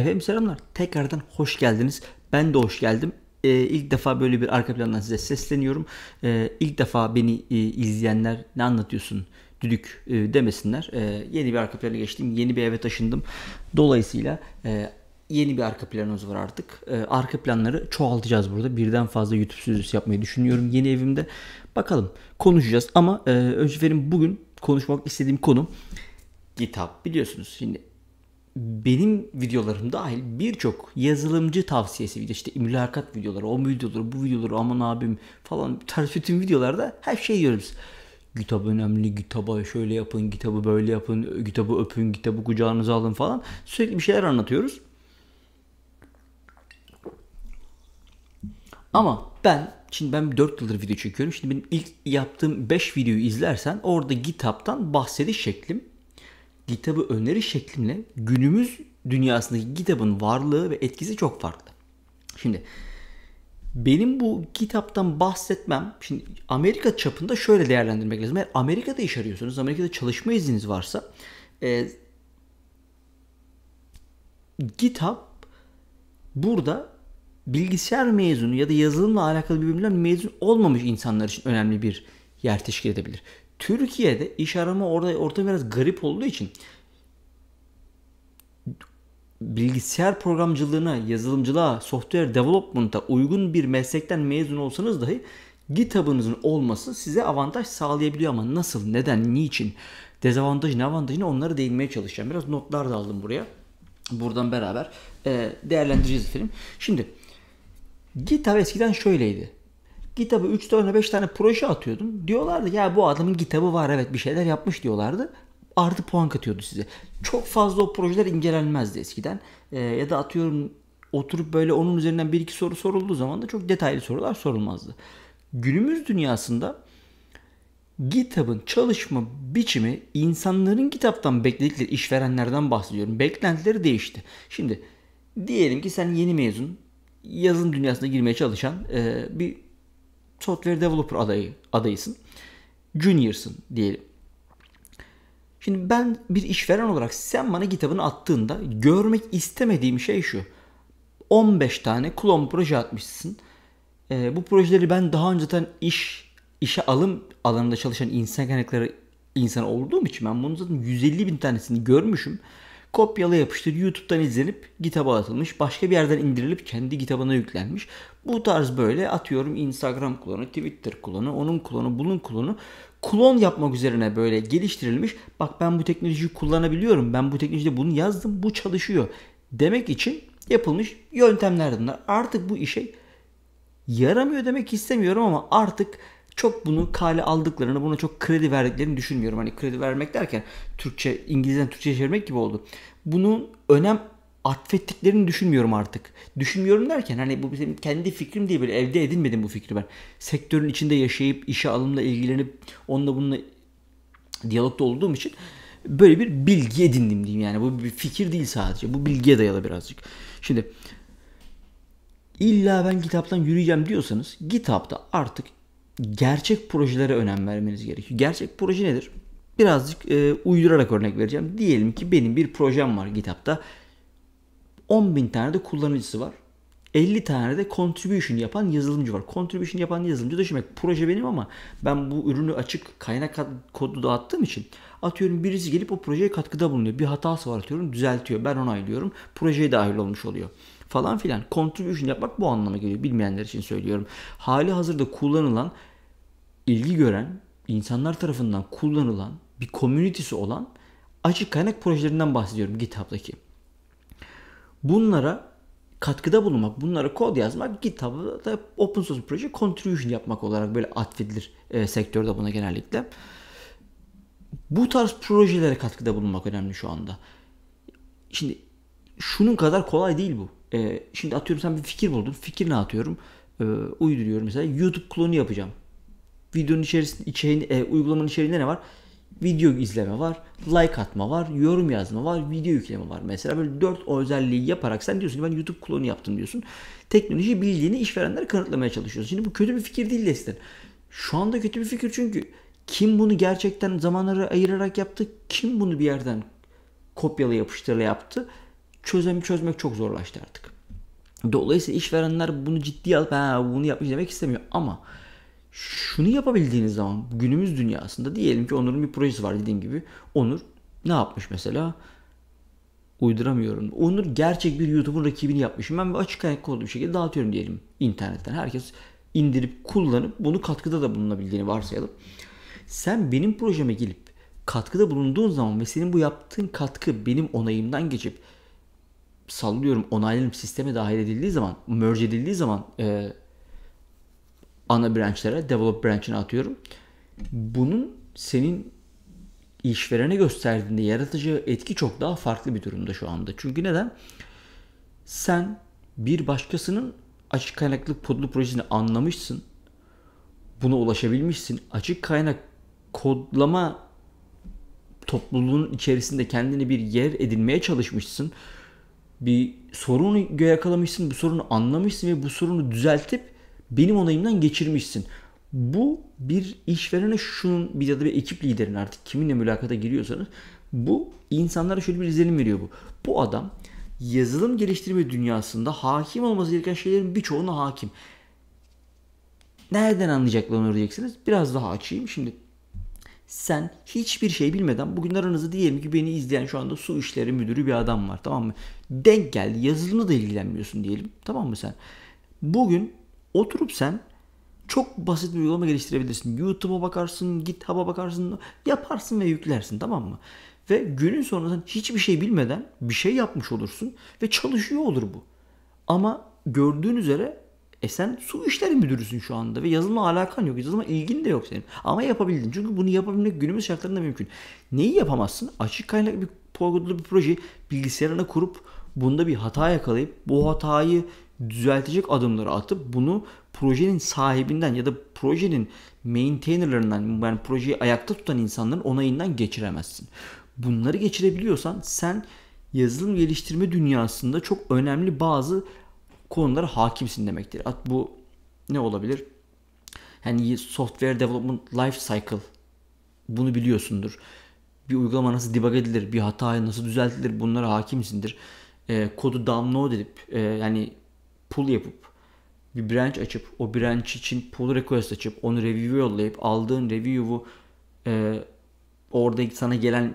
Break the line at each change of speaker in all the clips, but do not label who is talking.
Efendim selamlar. Tekrardan hoş geldiniz. Ben de hoş geldim. Ee, ilk defa böyle bir arka plandan size sesleniyorum. Ee, ilk defa beni e, izleyenler ne anlatıyorsun düdük e, demesinler. Ee, yeni bir arka plana geçtim. Yeni bir eve taşındım. Dolayısıyla e, yeni bir arka planımız var artık. Ee, arka planları çoğaltacağız burada. Birden fazla YouTube sürücüsü yapmayı düşünüyorum yeni evimde. Bakalım konuşacağız ama e, önce benim bugün konuşmak istediğim konu GitHub biliyorsunuz. Şimdi benim videolarım dahil birçok yazılımcı tavsiyesi video işte mülakat videoları o videoları bu videoları aman abim falan tarz bütün videolarda her şey diyoruz. GitHub önemli, GitHub'a şöyle yapın, GitHub'ı böyle yapın, GitHub'ı öpün, GitHub'ı kucağınıza alın falan. Sürekli bir şeyler anlatıyoruz. Ama ben, şimdi ben 4 yıldır video çekiyorum. Şimdi benim ilk yaptığım 5 videoyu izlersen orada GitHub'tan bahsediş şeklim kitabı öneri şeklimle günümüz dünyasındaki kitabın varlığı ve etkisi çok farklı. Şimdi benim bu kitaptan bahsetmem, şimdi Amerika çapında şöyle değerlendirmek lazım. Eğer Amerika'da iş arıyorsanız, Amerika'da çalışma izniniz varsa e, kitap burada bilgisayar mezunu ya da yazılımla alakalı bir bölümden mezun olmamış insanlar için önemli bir yer teşkil edebilir. Türkiye'de iş arama orada orta biraz garip olduğu için bilgisayar programcılığına, yazılımcılığa, software development'a uygun bir meslekten mezun olsanız dahi GitHub'ınızın olması size avantaj sağlayabiliyor ama nasıl, neden, niçin, dezavantaj ne avantajı ne onları değinmeye çalışacağım. Biraz notlar da aldım buraya. Buradan beraber e, değerlendireceğiz film. Şimdi GitHub eskiden şöyleydi kitabı 3 tane 5 tane proje atıyordum. Diyorlardı ya bu adamın kitabı var evet bir şeyler yapmış diyorlardı. Artı puan katıyordu size. Çok fazla o projeler incelenmezdi eskiden. Ee, ya da atıyorum oturup böyle onun üzerinden bir iki soru sorulduğu zaman da çok detaylı sorular sorulmazdı. Günümüz dünyasında GitHub'ın çalışma biçimi insanların kitaptan bekledikleri işverenlerden bahsediyorum. Beklentileri değişti. Şimdi diyelim ki sen yeni mezun, yazılım dünyasına girmeye çalışan e, bir software developer adayı, adayısın. Junior'sın diyelim. Şimdi ben bir işveren olarak sen bana kitabını attığında görmek istemediğim şey şu. 15 tane klon proje atmışsın. E, bu projeleri ben daha önceden iş işe alım alanında çalışan insan kaynakları insan olduğum için ben bunu zaten 150 bin tanesini görmüşüm. Kopyala yapıştır YouTube'dan izlenip kitaba atılmış. Başka bir yerden indirilip kendi kitabına yüklenmiş. Bu tarz böyle atıyorum Instagram klonu, Twitter klonu, onun klonu, bunun klonu klon yapmak üzerine böyle geliştirilmiş. Bak ben bu teknolojiyi kullanabiliyorum. Ben bu teknolojide bunu yazdım. Bu çalışıyor. Demek için yapılmış yöntemlerden bunlar. Artık bu işe yaramıyor demek istemiyorum ama artık çok bunu kale aldıklarını, buna çok kredi verdiklerini düşünmüyorum. Hani kredi vermek derken Türkçe, İngilizceden Türkçe çevirmek gibi oldu. Bunun önem atfettiklerini düşünmüyorum artık. Düşünmüyorum derken hani bu benim kendi fikrim değil böyle evde edinmedim bu fikri ben. Sektörün içinde yaşayıp işe alımla ilgilenip onunla bununla diyalogda olduğum için böyle bir bilgi edindim diyeyim yani. Bu bir fikir değil sadece. Bu bilgiye dayalı birazcık. Şimdi illa ben kitaptan yürüyeceğim diyorsanız kitapta artık gerçek projelere önem vermeniz gerekiyor. Gerçek proje nedir? Birazcık e, uydurarak örnek vereceğim. Diyelim ki benim bir projem var kitapta. 10 bin tane de kullanıcısı var. 50 tane de contribution yapan yazılımcı var. Contribution yapan yazılımcı da demek proje benim ama ben bu ürünü açık kaynak kodlu dağıttığım için atıyorum birisi gelip o projeye katkıda bulunuyor. Bir hatası var atıyorum düzeltiyor. Ben onaylıyorum. Projeye dahil olmuş oluyor falan filan. Contribution yapmak bu anlama geliyor. Bilmeyenler için söylüyorum. Hali hazırda kullanılan, ilgi gören, insanlar tarafından kullanılan, bir komünitesi olan açık kaynak projelerinden bahsediyorum GitHub'daki bunlara katkıda bulunmak, bunlara kod yazmak GitHub'da da open source proje contribution yapmak olarak böyle atfedilir e, sektörde buna genellikle. Bu tarz projelere katkıda bulunmak önemli şu anda. Şimdi şunun kadar kolay değil bu. E, şimdi atıyorum sen bir fikir buldun. Fikir ne atıyorum? E, uyduruyorum mesela YouTube klonu yapacağım. Videonun içerisinde içeriğinde, e, uygulamanın içeriğinde ne var? video izleme var, like atma var, yorum yazma var, video yükleme var. Mesela böyle 4 özelliği yaparak sen diyorsun ki ben YouTube klonu yaptım diyorsun. Teknoloji bildiğini işverenler kanıtlamaya çalışıyorsun. Şimdi bu kötü bir fikir değil Lester. Şu anda kötü bir fikir çünkü kim bunu gerçekten zamanları ayırarak yaptı, kim bunu bir yerden kopyala yapıştırla yaptı çözemi çözmek çok zorlaştı artık. Dolayısıyla işverenler bunu ciddiye alıp ha, bunu yapmış demek istemiyor ama şunu yapabildiğiniz zaman günümüz dünyasında diyelim ki Onur'un bir projesi var dediğim gibi. Onur ne yapmış mesela? Uyduramıyorum. Onur gerçek bir YouTube'un rakibini yapmış. Ben bir açık kaynak olduğu bir şekilde dağıtıyorum diyelim internetten. Herkes indirip kullanıp bunu katkıda da bulunabildiğini varsayalım. Sen benim projeme gelip katkıda bulunduğun zaman ve senin bu yaptığın katkı benim onayımdan geçip sallıyorum onaylanıp sisteme dahil edildiği zaman, merge edildiği zaman e, ana branchlere develop branch'ine atıyorum. Bunun senin işverene gösterdiğinde yaratıcı etki çok daha farklı bir durumda şu anda. Çünkü neden? Sen bir başkasının açık kaynaklı kodlu projesini anlamışsın. Buna ulaşabilmişsin. Açık kaynak kodlama topluluğunun içerisinde kendini bir yer edinmeye çalışmışsın. Bir sorunu yakalamışsın, bu sorunu anlamışsın ve bu sorunu düzeltip benim onayımdan geçirmişsin. Bu bir işverene şunun bir ya da bir ekip liderin artık kiminle mülakata giriyorsanız bu insanlara şöyle bir izlenim veriyor bu. Bu adam yazılım geliştirme dünyasında hakim olması gereken şeylerin birçoğuna hakim. Nereden anlayacaklarını diyeceksiniz. Biraz daha açayım. Şimdi sen hiçbir şey bilmeden bugün aranızda diyelim ki beni izleyen şu anda su işleri müdürü bir adam var tamam mı? Denk geldi yazılımla da ilgilenmiyorsun diyelim tamam mı sen? Bugün Oturup sen çok basit bir uygulama geliştirebilirsin. YouTube'a bakarsın, GitHub'a bakarsın, yaparsın ve yüklersin tamam mı? Ve günün sonunda sen hiçbir şey bilmeden bir şey yapmış olursun ve çalışıyor olur bu. Ama gördüğün üzere e sen su işleri müdürüsün şu anda ve yazılıma alakan yok. Yazılıma ilgin de yok senin. Ama yapabildin. Çünkü bunu yapabilmek günümüz şartlarında mümkün. Neyi yapamazsın? Açık kaynak bir kodlu bir proje bilgisayarına kurup bunda bir hata yakalayıp bu hatayı düzeltecek adımları atıp bunu projenin sahibinden ya da projenin maintainerlarından yani projeyi ayakta tutan insanların onayından geçiremezsin. Bunları geçirebiliyorsan sen yazılım geliştirme dünyasında çok önemli bazı konulara hakimsin demektir. At bu ne olabilir? Yani software development life cycle bunu biliyorsundur. Bir uygulama nasıl debug edilir, bir hata nasıl düzeltilir bunlara hakimsindir. E, kodu download edip e, yani pull yapıp bir branch açıp o branch için pull request açıp onu review yollayıp aldığın review'u e, orada sana gelen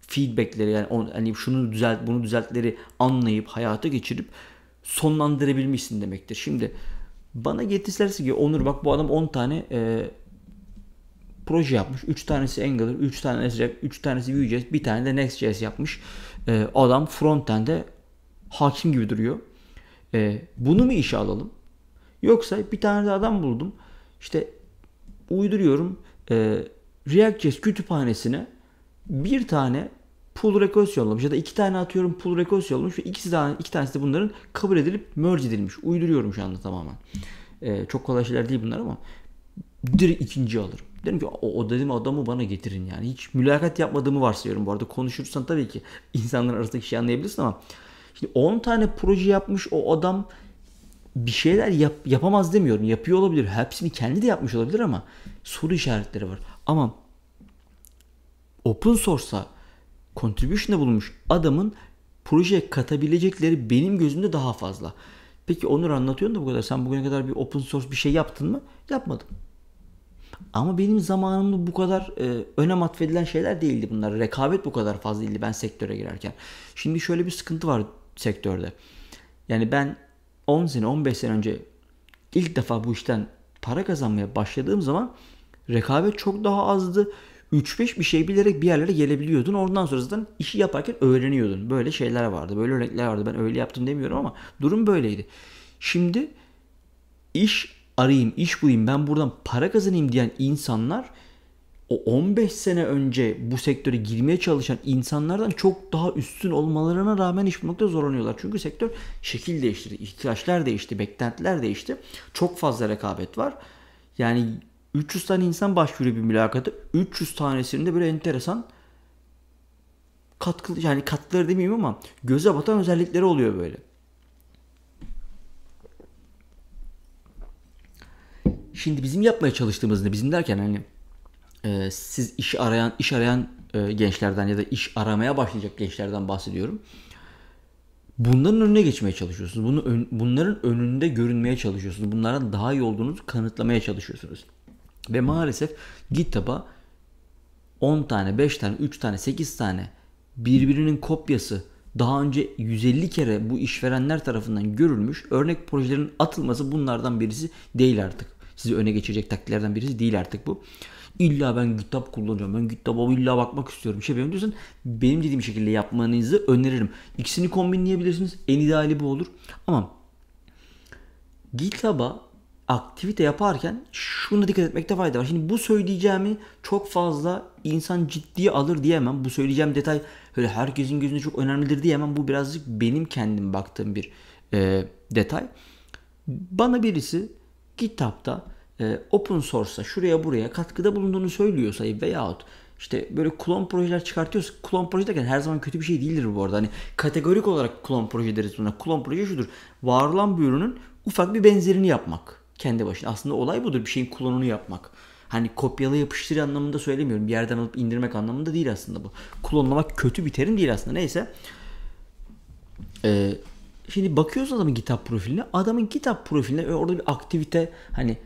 feedbackleri yani on, hani şunu düzelt bunu düzeltleri anlayıp hayata geçirip sonlandırabilmişsin demektir. Şimdi bana getirselerse ki Onur bak bu adam 10 tane e, proje yapmış. 3 tanesi Angular, 3 tanesi React, 3 tanesi Vue.js, bir tane de Next.js yapmış. E, adam frontend'e hakim gibi duruyor. E, bunu mu işe alalım? Yoksa bir tane de adam buldum. İşte uyduruyorum e, React.js kütüphanesine bir tane pull request yollamış ya da iki tane atıyorum pull request yollamış ve ikisi de, iki tanesi de bunların kabul edilip merge edilmiş. Uyduruyorum şu anda tamamen. E, çok kolay şeyler değil bunlar ama direkt ikinci alırım. Dedim ki o, o dedim adamı bana getirin yani. Hiç mülakat yapmadığımı varsayıyorum bu arada. Konuşursan tabii ki insanlar arasındaki şey anlayabilirsin ama Şimdi 10 tane proje yapmış o adam bir şeyler yap, yapamaz demiyorum. Yapıyor olabilir. Hepsini kendi de yapmış olabilir ama soru işaretleri var. Ama open source'a contribution'da bulunmuş adamın projeye katabilecekleri benim gözümde daha fazla. Peki Onur anlatıyorsun da bu kadar. Sen bugüne kadar bir open source bir şey yaptın mı? Yapmadım. Ama benim zamanımda bu kadar e, önem atfedilen şeyler değildi bunlar. Rekabet bu kadar fazla değildi ben sektöre girerken. Şimdi şöyle bir sıkıntı var sektörde. Yani ben 10 sene 15 sene önce ilk defa bu işten para kazanmaya başladığım zaman rekabet çok daha azdı. 3-5 bir şey bilerek bir yerlere gelebiliyordun. Oradan sonra zaten işi yaparken öğreniyordun. Böyle şeyler vardı. Böyle örnekler vardı. Ben öyle yaptım demiyorum ama durum böyleydi. Şimdi iş arayayım, iş bulayım, ben buradan para kazanayım diyen insanlar o 15 sene önce bu sektöre girmeye çalışan insanlardan çok daha üstün olmalarına rağmen iş bulmakta zorlanıyorlar. Çünkü sektör şekil değiştirdi, ihtiyaçlar değişti, beklentiler değişti. Çok fazla rekabet var. Yani 300 tane insan başvuruyor bir mülakata. 300 tanesinin de böyle enteresan katkı yani katkıları demeyeyim ama göze batan özellikleri oluyor böyle. Şimdi bizim yapmaya çalıştığımız ne? Bizim derken hani e, siz iş arayan iş arayan e, gençlerden ya da iş aramaya başlayacak gençlerden bahsediyorum. Bunların önüne geçmeye çalışıyorsunuz. Bunu ön, bunların önünde görünmeye çalışıyorsunuz. Bunlardan daha iyi olduğunuzu kanıtlamaya çalışıyorsunuz. Ve maalesef GitHub'a 10 tane, 5 tane, 3 tane, 8 tane birbirinin kopyası daha önce 150 kere bu işverenler tarafından görülmüş örnek projelerin atılması bunlardan birisi değil artık. Sizi öne geçecek taktiklerden birisi değil artık bu. İlla ben GitHub kullanacağım. Ben GitHub'a illa bakmak istiyorum. Bir şey yapayım diyorsan benim dediğim şekilde yapmanızı öneririm. İkisini kombinleyebilirsiniz. En ideali bu olur. Ama GitHub'a aktivite yaparken şuna dikkat etmekte fayda var. Şimdi bu söyleyeceğimi çok fazla insan ciddiye alır diyemem. Bu söyleyeceğim detay böyle herkesin gözünde çok önemlidir diyemem. Bu birazcık benim kendim baktığım bir e, detay. Bana birisi GitHub'da e, open source'a şuraya buraya katkıda bulunduğunu söylüyorsa e, veyahut işte böyle klon projeler çıkartıyoruz. Klon proje derken her zaman kötü bir şey değildir bu arada. Hani kategorik olarak klon proje deriz buna. Klon proje şudur. Var olan bir ürünün ufak bir benzerini yapmak. Kendi başına. Aslında olay budur. Bir şeyin klonunu yapmak. Hani kopyala yapıştır anlamında söylemiyorum. Bir yerden alıp indirmek anlamında değil aslında bu. Klonlamak kötü bir terim değil aslında. Neyse. Ee, şimdi bakıyorsun adamın GitHub profiline. Adamın GitHub profiline orada bir aktivite hani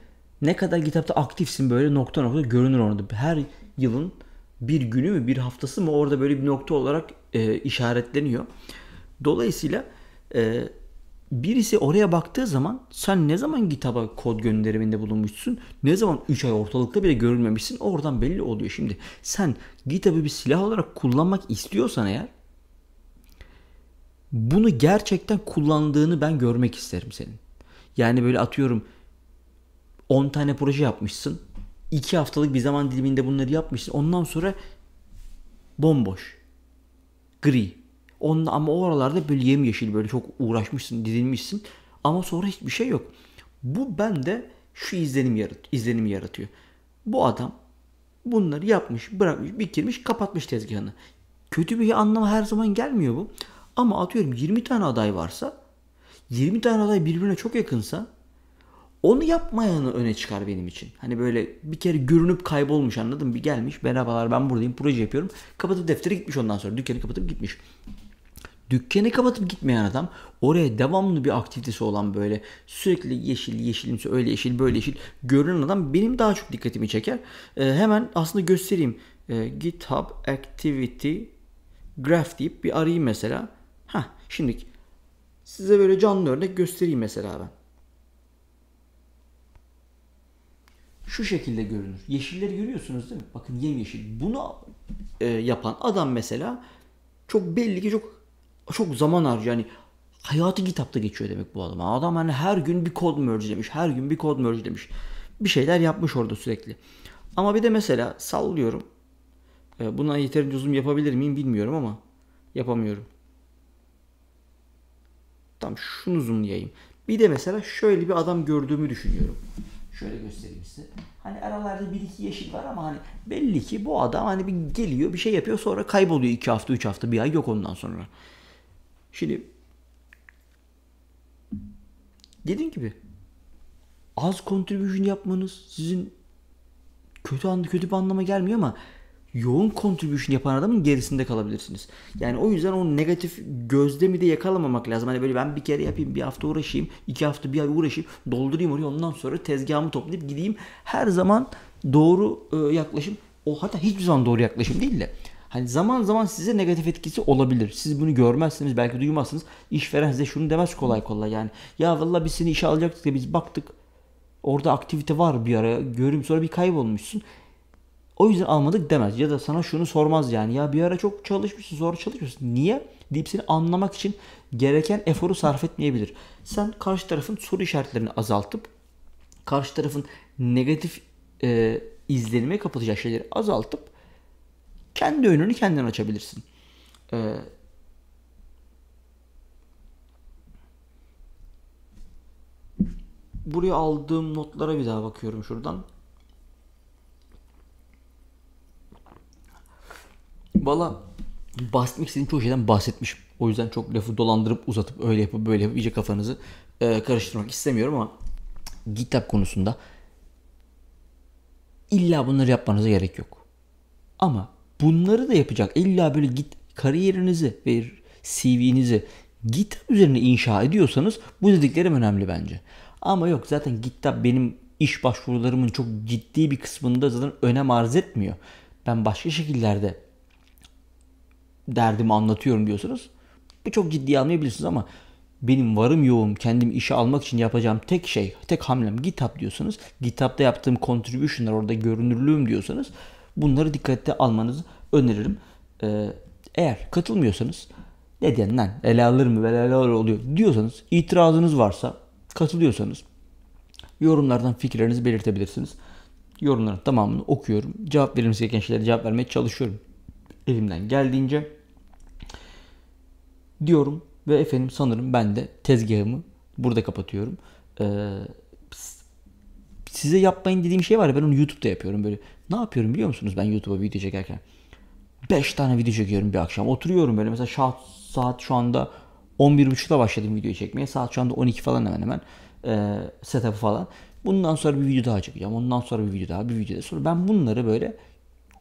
ne kadar GitHub'da aktifsin böyle nokta nokta görünür orada. Her yılın bir günü mü bir haftası mı orada böyle bir nokta olarak e, işaretleniyor. Dolayısıyla e, birisi oraya baktığı zaman sen ne zaman GitHub'a kod gönderiminde bulunmuşsun? Ne zaman 3 ay ortalıkta bile görülmemişsin? Oradan belli oluyor şimdi. Sen GitHub'ı bir silah olarak kullanmak istiyorsan eğer bunu gerçekten kullandığını ben görmek isterim senin. Yani böyle atıyorum 10 tane proje yapmışsın. 2 haftalık bir zaman diliminde bunları yapmışsın. Ondan sonra bomboş. Gri. Onda ama o aralarda böyle yemyeşil böyle çok uğraşmışsın, didinmişsin. Ama sonra hiçbir şey yok. Bu bende şu izlenim, yarat izlenim yaratıyor. Bu adam bunları yapmış, bırakmış, bitirmiş, kapatmış tezgahını. Kötü bir anlama her zaman gelmiyor bu. Ama atıyorum 20 tane aday varsa, 20 tane aday birbirine çok yakınsa onu yapmayanı öne çıkar benim için. Hani böyle bir kere görünüp kaybolmuş anladın Bir gelmiş merhabalar ben buradayım proje yapıyorum. Kapatıp defteri gitmiş ondan sonra. Dükkanı kapatıp gitmiş. Dükkanı kapatıp gitmeyen adam oraya devamlı bir aktivitesi olan böyle sürekli yeşil yeşilimsi öyle yeşil böyle yeşil görünen adam benim daha çok dikkatimi çeker. ee, hemen aslında göstereyim. ee, GitHub Activity Graph deyip bir arayayım mesela. Ha şimdi size böyle canlı örnek göstereyim mesela ben. şu şekilde görünür. Yeşilleri görüyorsunuz değil mi? Bakın yemyeşil. Bunu e, yapan adam mesela çok belli ki çok çok zaman harcıyor. Yani hayatı kitapta geçiyor demek bu adam. Adam hani her gün bir kod merge demiş. Her gün bir kod merge demiş. Bir şeyler yapmış orada sürekli. Ama bir de mesela sallıyorum. E, buna yeterince uzun yapabilir miyim bilmiyorum ama yapamıyorum. Tam şunu zoomlayayım. Bir de mesela şöyle bir adam gördüğümü düşünüyorum. Şöyle göstereyim size. Hani aralarda bir iki yeşil var ama hani belli ki bu adam hani bir geliyor bir şey yapıyor sonra kayboluyor iki hafta üç hafta bir ay yok ondan sonra. Şimdi dediğim gibi az contribution yapmanız sizin kötü an kötü bir anlama gelmiyor ama yoğun contribution yapan adamın gerisinde kalabilirsiniz. Yani o yüzden o negatif gözlemi de yakalamamak lazım. Hani böyle ben bir kere yapayım, bir hafta uğraşayım, iki hafta bir ay uğraşayım, doldurayım orayı ondan sonra tezgahımı toplayıp gideyim. Her zaman doğru e, yaklaşım, o hatta hiçbir zaman doğru yaklaşım değil de Hani zaman zaman size negatif etkisi olabilir. Siz bunu görmezsiniz, belki duymazsınız. İşveren size şunu demez kolay kolay yani. Ya valla biz seni işe alacaktık da biz baktık. Orada aktivite var bir ara. Görüm sonra bir kaybolmuşsun. O yüzden almadık demez. Ya da sana şunu sormaz yani. Ya bir ara çok çalışmışsın, zor çalışmışsın. Niye? deyip seni anlamak için gereken eforu sarf etmeyebilir. Sen karşı tarafın soru işaretlerini azaltıp karşı tarafın negatif e, izlenime kapılacak şeyleri azaltıp kendi önünü kendin açabilirsin. E, buraya aldığım notlara bir daha bakıyorum şuradan. Valla bahsetmek istediğim çoğu şeyden bahsetmişim. O yüzden çok lafı dolandırıp uzatıp öyle yapıp böyle yapıp iyice kafanızı e, karıştırmak istemiyorum ama GitHub konusunda illa bunları yapmanıza gerek yok. Ama bunları da yapacak illa böyle git kariyerinizi ve CV'nizi GitHub üzerine inşa ediyorsanız bu dediklerim önemli bence. Ama yok zaten GitHub benim iş başvurularımın çok ciddi bir kısmında zaten önem arz etmiyor. Ben başka şekillerde derdimi anlatıyorum diyorsunuz. bu çok ciddi almayabilirsiniz ama benim varım yoğum kendim işe almak için yapacağım tek şey, tek hamlem GitHub diyorsanız, GitHub'da yaptığım contribution'lar orada görünürlüğüm diyorsanız bunları dikkate almanızı öneririm. Ee, eğer katılmıyorsanız neden lan ele alır mı ele alır oluyor diyorsanız itirazınız varsa katılıyorsanız yorumlardan fikirlerinizi belirtebilirsiniz. Yorumların tamamını okuyorum. Cevap verilmesi gereken şeylere cevap vermeye çalışıyorum elimden geldiğince diyorum ve efendim sanırım ben de tezgahımı burada kapatıyorum. Ee, size yapmayın dediğim şey var ya ben onu YouTube'da yapıyorum böyle. Ne yapıyorum biliyor musunuz ben YouTube'a video çekerken? 5 tane video çekiyorum bir akşam. Oturuyorum böyle mesela şahat, saat şu anda 11.30'da başladım videoyu çekmeye. Saat şu anda 12 falan hemen hemen. E, ee, setup falan. Bundan sonra bir video daha çekeceğim. Ondan sonra bir video daha, bir video daha. Sonra ben bunları böyle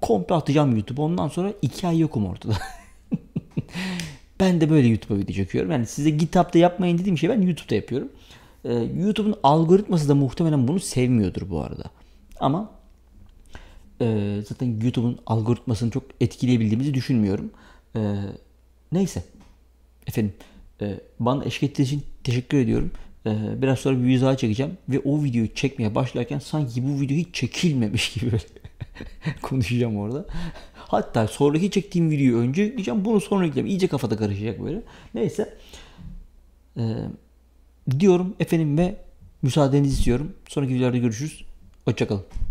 komple atacağım YouTube. Ondan sonra iki ay yokum ortada. ben de böyle YouTube'a video çekiyorum. Yani size GitHub'da yapmayın dediğim şey ben YouTube'da yapıyorum. Ee, YouTube'un algoritması da muhtemelen bunu sevmiyordur bu arada. Ama e, zaten YouTube'un algoritmasını çok etkileyebildiğimizi düşünmüyorum. E, neyse. Efendim e, bana eşlik ettiğiniz için teşekkür ediyorum. Ee, biraz sonra bir video daha çekeceğim ve o videoyu çekmeye başlarken sanki bu video hiç çekilmemiş gibi konuşacağım orada. Hatta sonraki çektiğim videoyu önce diyeceğim Bunu sonra yükleyeceğim. İyice kafada karışacak böyle. Neyse. Ee, diyorum efendim ve müsaadenizi istiyorum. Sonraki videolarda görüşürüz. Hoşçakalın.